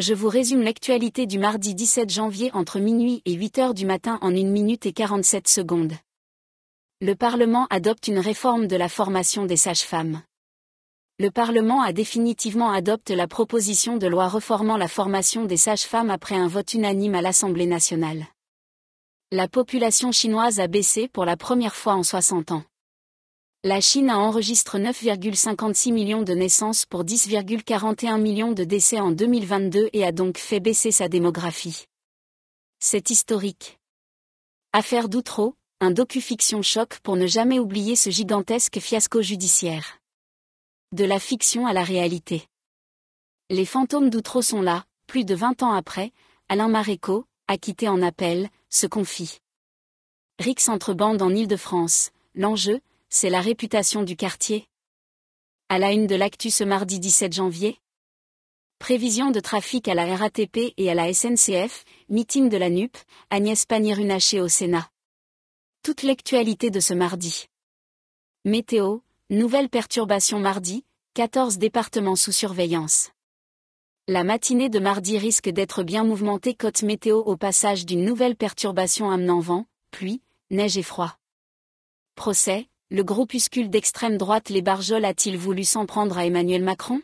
je vous résume l'actualité du mardi 17 janvier entre minuit et 8 heures du matin en 1 minute et 47 secondes. Le Parlement adopte une réforme de la formation des sages-femmes. Le Parlement a définitivement adopté la proposition de loi reformant la formation des sages-femmes après un vote unanime à l'Assemblée nationale. La population chinoise a baissé pour la première fois en 60 ans la Chine a enregistré 9,56 millions de naissances pour 10,41 millions de décès en 2022 et a donc fait baisser sa démographie. C'est historique. Affaire d'Outreau, un docu-fiction choc pour ne jamais oublier ce gigantesque fiasco judiciaire. De la fiction à la réalité. Les fantômes d'Outreau sont là, plus de 20 ans après, Alain Maréco, acquitté en appel, se confie. Rix entre en Île-de-France, l'enjeu, c'est la réputation du quartier. À la une de l'actu ce mardi 17 janvier. Prévision de trafic à la RATP et à la SNCF, meeting de la NUP, Agnès Pannier-Runacher au Sénat. Toute l'actualité de ce mardi. Météo, nouvelle perturbation mardi, 14 départements sous surveillance. La matinée de mardi risque d'être bien mouvementée côte météo au passage d'une nouvelle perturbation amenant vent, pluie, neige et froid. Procès, le groupuscule d'extrême droite Les Barjols a-t-il voulu s'en prendre à Emmanuel Macron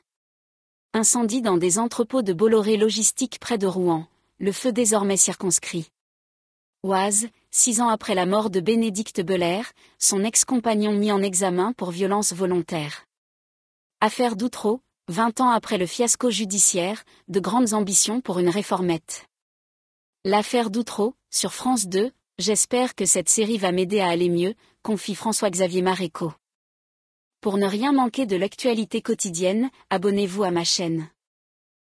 Incendie dans des entrepôts de Bolloré Logistique près de Rouen, le feu désormais circonscrit. Oise, six ans après la mort de Bénédicte Belair, son ex-compagnon mis en examen pour violence volontaire. Affaire d'Outreau, vingt ans après le fiasco judiciaire, de grandes ambitions pour une réformette. L'affaire d'Outreau, sur France 2, J'espère que cette série va m'aider à aller mieux, confie François-Xavier Maréco. Pour ne rien manquer de l'actualité quotidienne, abonnez-vous à ma chaîne.